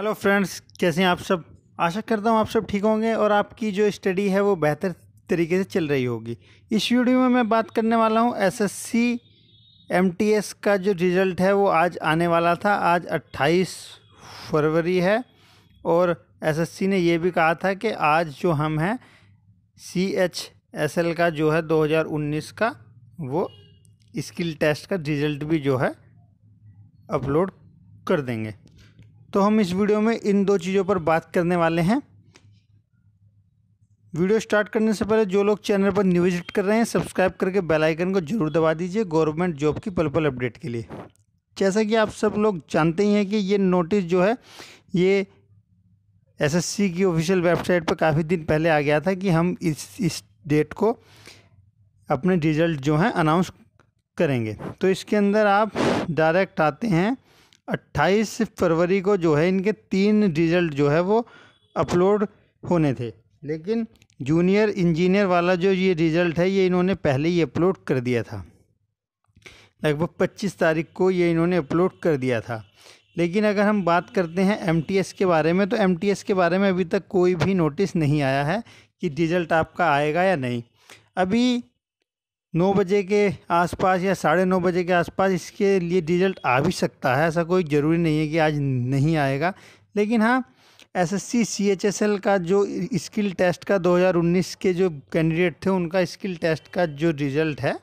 hello friends कैसे हैं आप सब आशा करता हूँ आप सब ठीक होंगे और आपकी जो स्टडी है वो बेहतर तरीके से चल रही होगी इस वीडियो में मैं बात करने वाला हूँ एसएससी एमटीएस का जो रिज़ल्ट है वो आज आने वाला था आज 28 फरवरी है और एसएससी ने ये भी कहा था कि आज जो हम हैं सी एच एस एल का जो है 2019 का वो स्किल टेस्ट का रिज़ल्ट भी जो है अपलोड कर देंगे तो हम इस वीडियो में इन दो चीज़ों पर बात करने वाले हैं वीडियो स्टार्ट करने से पहले जो लोग चैनल पर न्यू विजिट कर रहे हैं सब्सक्राइब करके बेल आइकन को जरूर दबा दीजिए गवर्नमेंट जॉब की पल पल अपडेट के लिए जैसा कि आप सब लोग जानते ही हैं कि ये नोटिस जो है ये एसएससी की ऑफिशियल वेबसाइट पर काफ़ी दिन पहले आ गया था कि हम इस इस डेट को अपने रिजल्ट जो हैं अनाउंस करेंगे तो इसके अंदर आप डायरेक्ट आते हैं अट्ठाईस फरवरी को जो है इनके तीन रिज़ल्ट जो है वो अपलोड होने थे लेकिन जूनियर इंजीनियर वाला जो ये रिज़ल्ट है ये इन्होंने पहले ही अपलोड कर दिया था लगभग पच्चीस तारीख को ये इन्होंने अपलोड कर दिया था लेकिन अगर हम बात करते हैं एमटीएस के बारे में तो एमटीएस के बारे में अभी तक कोई भी नोटिस नहीं आया है कि रिज़ल्ट आपका आएगा या नहीं अभी नौ बजे के आसपास या साढ़े नौ बजे के आसपास इसके लिए रिजल्ट आ भी सकता है ऐसा कोई ज़रूरी नहीं है कि आज नहीं आएगा लेकिन हाँ S S C C H S L का जो स्किल टेस्ट का 2019 के जो कैंडिडेट थे उनका स्किल टेस्ट का जो रिज़ल्ट है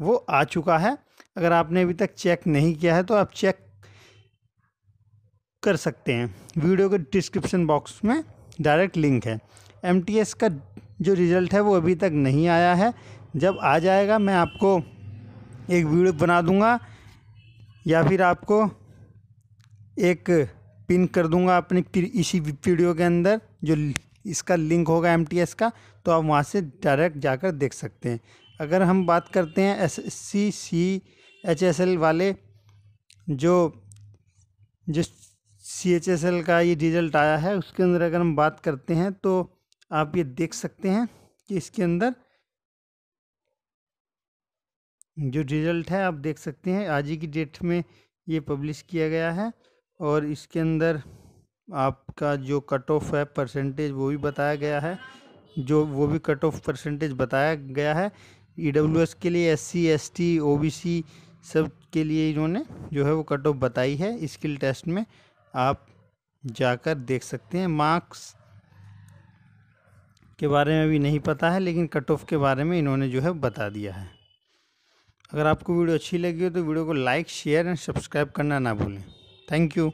वो आ चुका है अगर आपने अभी तक चेक नहीं किया है तो आप चेक कर सकते हैं वीडियो के डिस्क्रिप्शन बॉक्स में डायरेक्ट लिंक है एम का जो रिज़ल्ट है वो अभी तक नहीं आया है जब आ जाएगा मैं आपको एक वीडियो बना दूँगा या फिर आपको एक पिन कर दूँगा अपनी इसी वीडियो के अंदर जो इसका लिंक होगा एम का तो आप वहाँ से डायरेक्ट जाकर देख सकते हैं अगर हम बात करते हैं S C C H S L वाले जो जो सी एच एस एल का ये रिजल्ट आया है उसके अंदर अगर हम बात करते हैं तो आप ये देख सकते हैं कि इसके अंदर जो रिज़ल्ट है आप देख सकते हैं आज ही की डेट में ये पब्लिश किया गया है और इसके अंदर आपका जो कट ऑफ है परसेंटेज वो भी बताया गया है जो वो भी कट ऑफ परसेंटेज बताया गया है ई के लिए S C S T O B C सब के लिए इन्होंने जो है वो कट ऑफ बताई है स्किल टेस्ट में आप जाकर देख सकते हैं मार्क्स के बारे में भी नहीं पता है लेकिन कट ऑफ के बारे में इन्होंने जो है बता दिया है अगर आपको वीडियो अच्छी लगी हो तो वीडियो को लाइक शेयर एंड सब्सक्राइब करना ना भूलें थैंक यू